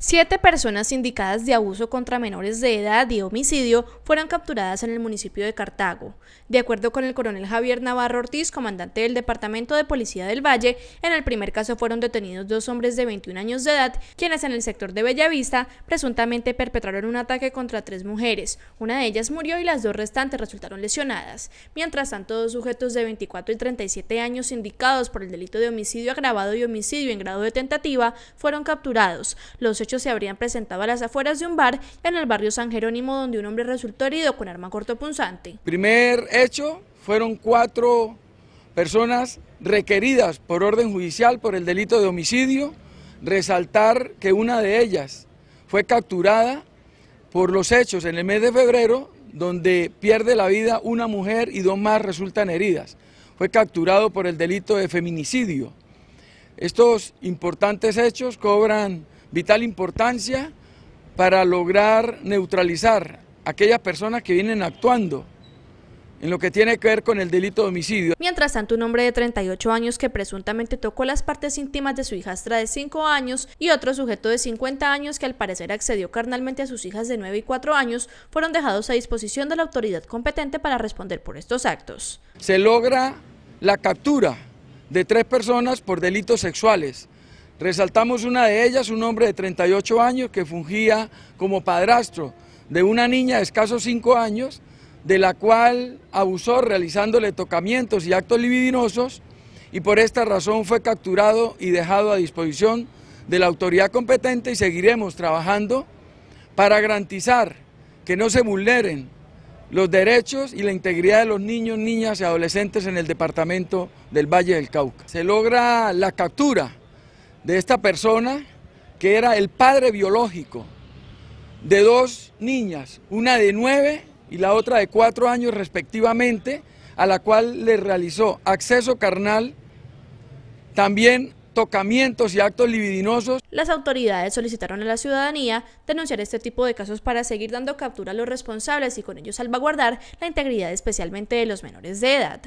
Siete personas indicadas de abuso contra menores de edad y homicidio fueron capturadas en el municipio de Cartago. De acuerdo con el coronel Javier Navarro Ortiz, comandante del Departamento de Policía del Valle, en el primer caso fueron detenidos dos hombres de 21 años de edad, quienes en el sector de Bellavista presuntamente perpetraron un ataque contra tres mujeres. Una de ellas murió y las dos restantes resultaron lesionadas. Mientras tanto, dos sujetos de 24 y 37 años indicados por el delito de homicidio agravado y homicidio en grado de tentativa fueron capturados. Los hechos se habrían presentado a las afueras de un bar en el barrio San Jerónimo donde un hombre resultó herido con arma cortopunzante. Primer hecho fueron cuatro personas requeridas por orden judicial por el delito de homicidio. Resaltar que una de ellas fue capturada por los hechos en el mes de febrero donde pierde la vida una mujer y dos más resultan heridas. Fue capturado por el delito de feminicidio. Estos importantes hechos cobran vital importancia para lograr neutralizar a aquellas personas que vienen actuando en lo que tiene que ver con el delito de homicidio. Mientras tanto, un hombre de 38 años que presuntamente tocó las partes íntimas de su hijastra de 5 años y otro sujeto de 50 años que al parecer accedió carnalmente a sus hijas de 9 y 4 años fueron dejados a disposición de la autoridad competente para responder por estos actos. Se logra la captura de tres personas por delitos sexuales, Resaltamos una de ellas, un hombre de 38 años que fungía como padrastro de una niña de escasos 5 años, de la cual abusó realizándole tocamientos y actos libidinosos y por esta razón fue capturado y dejado a disposición de la autoridad competente y seguiremos trabajando para garantizar que no se vulneren los derechos y la integridad de los niños, niñas y adolescentes en el departamento del Valle del Cauca. Se logra la captura de esta persona que era el padre biológico de dos niñas, una de nueve y la otra de cuatro años respectivamente, a la cual le realizó acceso carnal, también tocamientos y actos libidinosos. Las autoridades solicitaron a la ciudadanía denunciar este tipo de casos para seguir dando captura a los responsables y con ello salvaguardar la integridad especialmente de los menores de edad.